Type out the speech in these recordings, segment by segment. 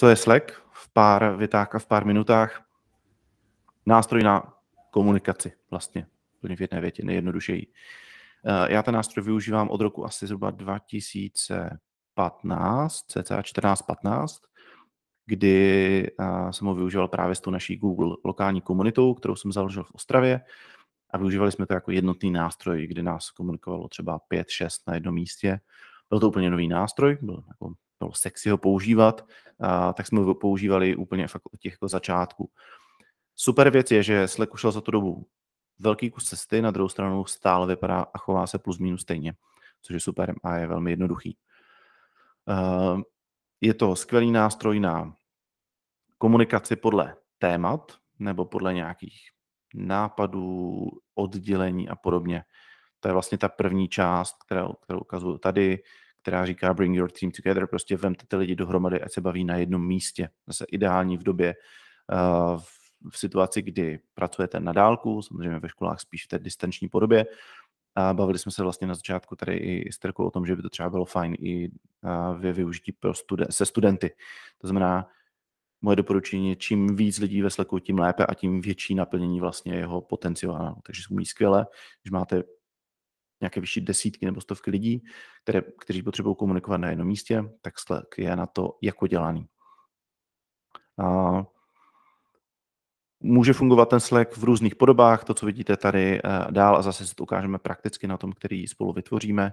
Co je Slack? V pár větách a v pár minutách. Nástroj na komunikaci vlastně. Úplně v jedné větě, nejjednodušeji. Eh, já ten nástroj využívám od roku asi zhruba 2015, cca 14-15, kdy eh, jsem ho využíval právě s tou naší Google lokální komunitou, kterou jsem založil v Ostravě a využívali jsme to jako jednotný nástroj, kdy nás komunikovalo třeba 5-6 na jednom místě. Byl to úplně nový nástroj, byl jako bylo no, sexy ho používat, a, tak jsme ho používali úplně fakt od těch jako začátků. Super věc je, že Slack ušel za tu dobu velký kus cesty, na druhou stranu stále vypadá a chová se plus minus stejně, což je super a je velmi jednoduchý. Je to skvělý nástroj na komunikaci podle témat nebo podle nějakých nápadů, oddělení a podobně. To je vlastně ta první část, kterou, kterou ukazuju tady která říká bring your team together, prostě vemte ty lidi dohromady, ať se baví na jednom místě. Zase ideální v době, eh, v situaci, kdy pracujete na dálku, samozřejmě ve školách spíš v té distanční podobě. A bavili jsme se vlastně na začátku tady i s Terkou o tom, že by to třeba bylo fajn i eh, ve využití pro studen- se studenty. To znamená, moje doporučení je, čím víc lidí ve Slacku, tím lépe a tím větší naplnění vlastně jeho potenciálu. Takže umí skvěle, když máte nějaké vyšší desítky nebo stovky lidí, které, kteří potřebují komunikovat na jednom místě, tak Slack je na to jako dělaný. A může fungovat ten Slack v různých podobách, to, co vidíte tady eh, dál, a zase si to ukážeme prakticky na tom, který spolu vytvoříme,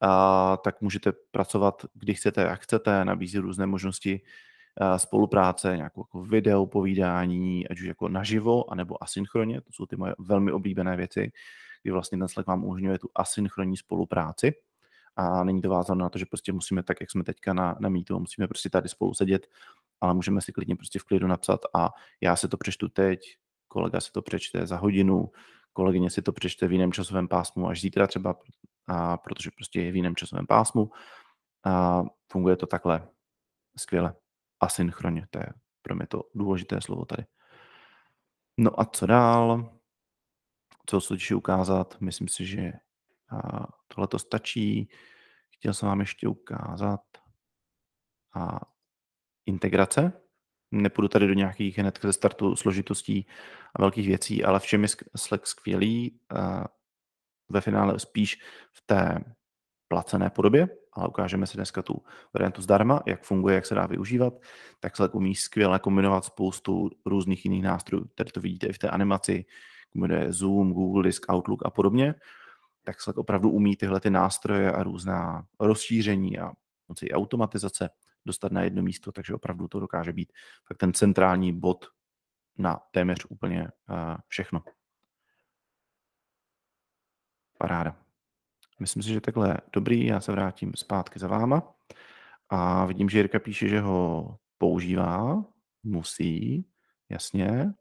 a tak můžete pracovat, kdy chcete, jak chcete, nabízí různé možnosti eh, spolupráce, nějakou jako video povídání, ať už jako naživo, anebo asynchronně, to jsou ty moje velmi oblíbené věci, kdy vlastně ten Slack vám umožňuje tu asynchronní spolupráci a není to vázané na to, že prostě musíme tak, jak jsme teďka na, na mítu, musíme prostě tady spolu sedět, ale můžeme si klidně prostě v klidu napsat a já se to přečtu teď, kolega si to přečte za hodinu, kolegyně si to přečte v jiném časovém pásmu až zítra třeba, a protože prostě je v jiném časovém pásmu. A funguje to takhle skvěle. Asynchronně, to je pro mě to důležité slovo tady. No a co dál? co se ukázat. Myslím si, že tohle to stačí. Chtěl jsem vám ještě ukázat a integrace. Nepůjdu tady do nějakých hned ze startu složitostí a velkých věcí, ale v čem je Slack skvělý? Ve finále spíš v té placené podobě, ale ukážeme si dneska tu variantu zdarma, jak funguje, jak se dá využívat, tak se umí skvěle kombinovat spoustu různých jiných nástrojů. Tady to vidíte i v té animaci, kombinuje Zoom, Google Disk, Outlook a podobně. Tak se opravdu umí tyhle ty nástroje a různá rozšíření a moci i automatizace dostat na jedno místo, takže opravdu to dokáže být tak ten centrální bod na téměř úplně eh, všechno. Paráda. Myslím si, že takhle dobrý, já se vrátím zpátky za váma. A vidím, že Jirka píše, že ho používá, musí, jasně.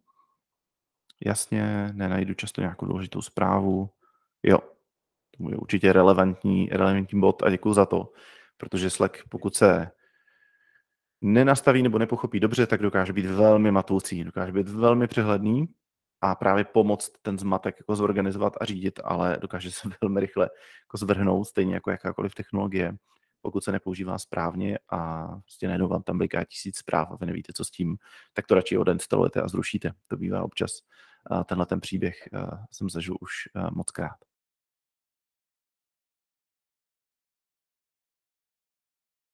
Jasně, nenajdu často nějakou důležitou zprávu. Jo, to bude určitě relevantní, relevantní bod a děkuji za to, protože Slack, pokud se nenastaví nebo nepochopí dobře, tak dokáže být velmi matoucí, dokáže být velmi přehledný a právě pomoct ten zmatek jako zorganizovat a řídit, ale dokáže se velmi rychle jako zvrhnout, stejně jako jakákoliv technologie, pokud se nepoužívá správně a prostě najednou vám tam bliká tisíc zpráv a vy nevíte, co s tím, tak to radši odinstalujete a zrušíte. To bývá občas. Tenhle ten příběh jsem zažil už moc krát.